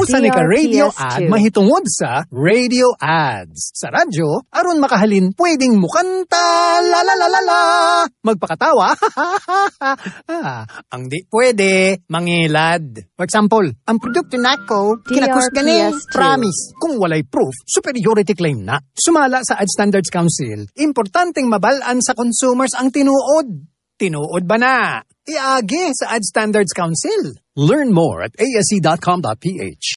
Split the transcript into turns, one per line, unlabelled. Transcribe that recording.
Pusa ni ka radio ad
mahitungod sa radio ads. Sa radyo, aron makahalin pwedeng mukanta
la la la la la.
Magpakatawa. ah, ang di pwede mangilad. For example, ang produkto nako kinakus promise. Kung walay proof, superiority claim na. Sumala sa Ad Standards Council, importanteng mabalaan sa consumers ang tinuod. Tinuod ba na? Iaagi sa Ad Standards Council. Learn more at asc.com.ph. E